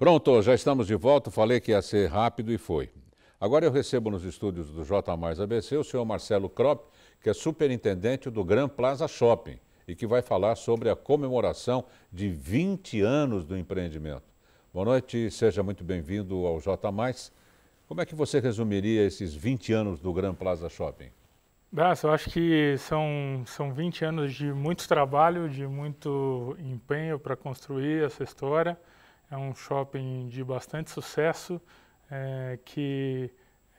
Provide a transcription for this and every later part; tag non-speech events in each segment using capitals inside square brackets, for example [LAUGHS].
Pronto, já estamos de volta. Falei que ia ser rápido e foi. Agora eu recebo nos estúdios do J Mais ABC o senhor Marcelo Kropp, que é superintendente do Gran Plaza Shopping e que vai falar sobre a comemoração de 20 anos do empreendimento. Boa noite, seja muito bem-vindo ao J Mais. Como é que você resumiria esses 20 anos do Gran Plaza Shopping? Graça, eu acho que são, são 20 anos de muito trabalho, de muito empenho para construir essa história é um shopping de bastante sucesso é, que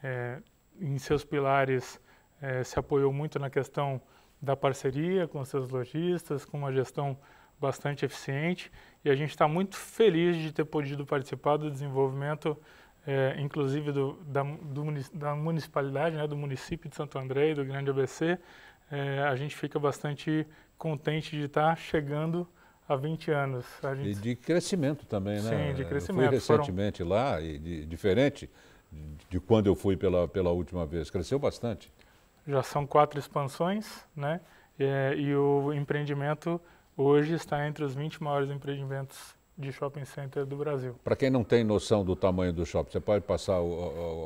é, em seus pilares é, se apoiou muito na questão da parceria com seus lojistas, com uma gestão bastante eficiente e a gente está muito feliz de ter podido participar do desenvolvimento, é, inclusive do, da, do, da, municipalidade, né, do município de Santo André e do Grande ABC. É, a gente fica bastante contente de estar tá chegando há 20 anos. Gente... E de crescimento também, né? Sim, de crescimento. Eu fui recentemente Foram... lá e de, diferente de quando eu fui pela, pela última vez, cresceu bastante. Já são quatro expansões, né? É, e o empreendimento hoje está entre os 20 maiores empreendimentos de shopping center do Brasil. Para quem não tem noção do tamanho do shopping, você pode passar o,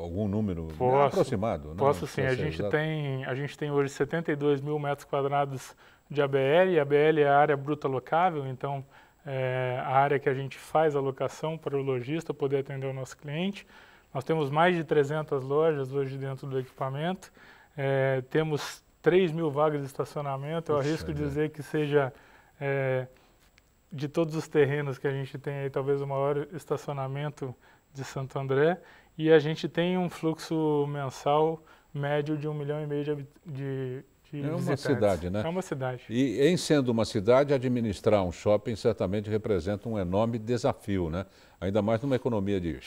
o, algum número posso, aproximado? Posso não, sim. A gente, tem, a gente tem hoje 72 mil metros quadrados de ABL, e ABL é a área bruta locável, então é a área que a gente faz a locação para o lojista poder atender o nosso cliente. Nós temos mais de 300 lojas hoje dentro do equipamento, é, temos 3 mil vagas de estacionamento, eu arrisco Deus. dizer que seja é, de todos os terrenos que a gente tem aí, talvez o maior estacionamento de Santo André, e a gente tem um fluxo mensal médio de um milhão e meio de, de de É uma cidade, né? É uma cidade. E em sendo uma cidade, administrar um shopping certamente representa um enorme desafio, né? Ainda mais numa economia de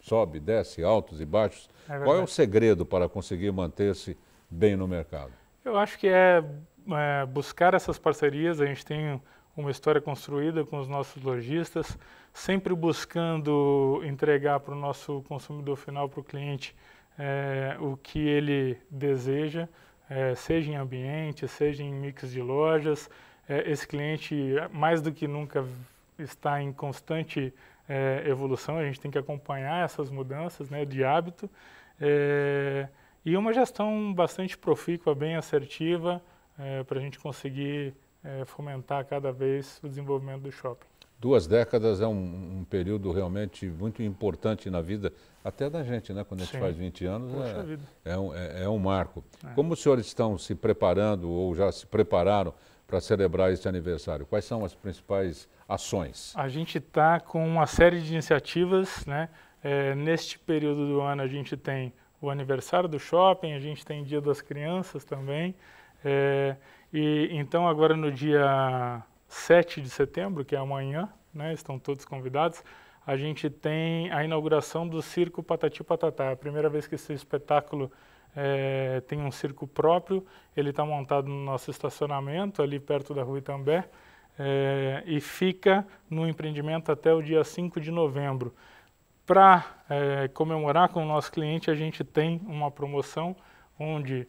sobe, desce, altos e baixos. É Qual é o segredo para conseguir manter-se bem no mercado? Eu acho que é, é buscar essas parcerias. A gente tem uma história construída com os nossos lojistas, sempre buscando entregar para o nosso consumidor final, para o cliente, é, o que ele deseja, é, seja em ambiente, seja em mix de lojas. É, esse cliente, mais do que nunca, está em constante é, evolução, a gente tem que acompanhar essas mudanças né, de hábito. É, e uma gestão bastante profícua, bem assertiva, é, para a gente conseguir é, fomentar cada vez o desenvolvimento do shopping duas décadas é um, um, período realmente muito importante na vida, até da gente, né? Quando a gente Sim. faz 20 anos, é, é, um, é, é, um, marco. É. Como os senhores estão se preparando ou já se prepararam para celebrar esse aniversário? Quais são as principais ações? A gente está com uma série de iniciativas, né? É, neste período do ano a gente tem o aniversário do shopping, a gente tem Dia das Crianças também. É, e então agora no dia 7 de setembro, que é amanhã, né, estão todos convidados, a gente tem a inauguração do Circo Patati Patatá. É a primeira vez que esse espetáculo é, tem um circo próprio, ele está montado no nosso estacionamento, ali perto da rua Itambé, é, e fica no empreendimento até o dia 5 de novembro. Para é, eh, comemorar com o nosso cliente, a gente tem uma promoção onde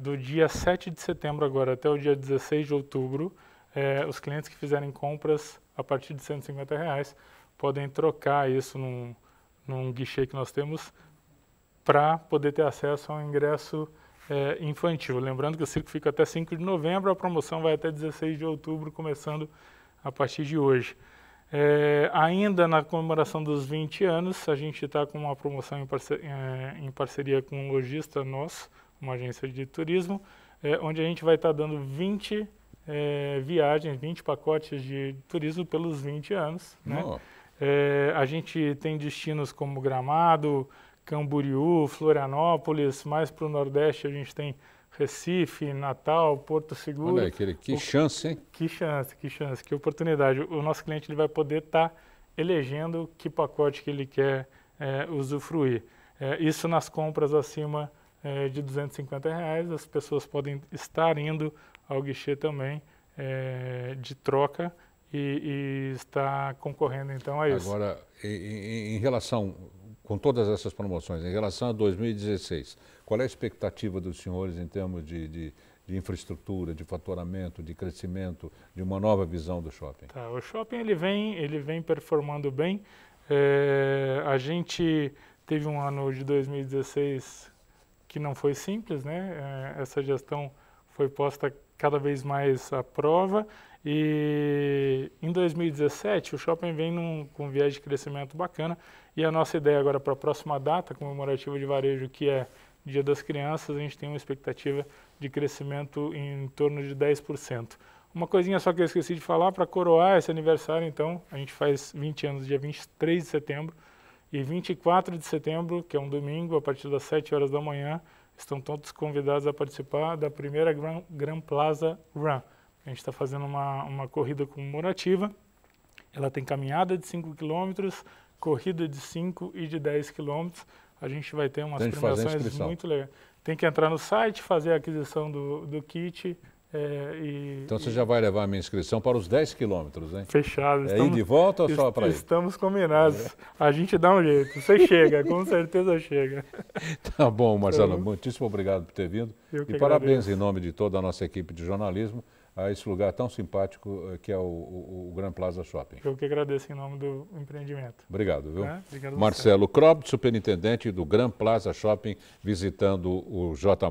do dia 7 de setembro agora até o dia 16 de outubro, é, os clientes que fizerem compras a partir de 150 reais podem trocar isso num, num guichê que nós temos para poder ter acesso ao ingresso é, infantil. Lembrando que o circo fica até 5 de novembro, a promoção vai até 16 de outubro, começando a partir de hoje. É, ainda na comemoração dos 20 anos, a gente está com uma promoção em, parce é, em, parceria com um lojista nosso, uma agência de turismo, é, onde a gente vai estar tá dando 20 é, viagens, 20 pacotes de turismo pelos 20 anos. Né? É, a gente tem destinos como Gramado, Camboriú, Florianópolis, mais para o Nordeste a gente tem Recife, Natal, Porto Seguro. Olha, aquele, que o, chance, hein? Que chance, que chance, que oportunidade. O nosso cliente ele vai poder estar tá elegendo que pacote que ele quer é, usufruir. É, isso nas compras acima é, de 250 reais. As pessoas podem estar indo ao guichê também é, de troca e, e concorrendo então a isso. Agora, em, em relação, com todas essas promoções, em relação a 2016, qual é a expectativa dos senhores em termos de, de de infraestrutura, de faturamento, de crescimento, de uma nova visão do shopping? Tá, o shopping ele vem, ele vem performando bem. É, a gente teve um ano de 2016 que não foi simples, né? É, essa gestão foi posta cada vez mais à prova e em 2017 o shopping vem num, com um viés de crescimento bacana e a nossa ideia agora para a próxima data comemorativa de varejo, que é Dia das Crianças, a gente tem uma expectativa de crescimento em torno de 10%. Uma coisinha só que eu esqueci de falar, para coroar esse aniversário, então, a gente faz 20 anos, dia 23 de setembro, e 24 de setembro, que é um domingo, a partir das 7 horas da manhã, estão todos convidados a participar da primeira Gran, Plaza Run. A gente está fazendo uma, uma corrida comemorativa. Ela tem caminhada de 5 km, corrida de 5 e de 10 km. A gente vai ter umas premiações muito legais. Tem que entrar no site, fazer a aquisição do, do kit, é, e, então você e... já vai levar a minha inscrição para os 10 quilômetros, hein? Fechado. É ir de volta ou só para ir? Estamos combinados. A gente dá um jeito. Você [LAUGHS] chega, com certeza chega. Tá bom, Marcelo. Eu... Muitíssimo obrigado por ter vindo. Eu e parabéns agradeço. em nome de toda a nossa equipe de jornalismo a esse lugar tão simpático eh, que é o, o, o Gran Plaza Shopping. Eu que agradeço em nome do empreendimento. Obrigado, viu? É? Obrigado Marcelo Krob, superintendente do Gran Plaza Shopping, visitando o J.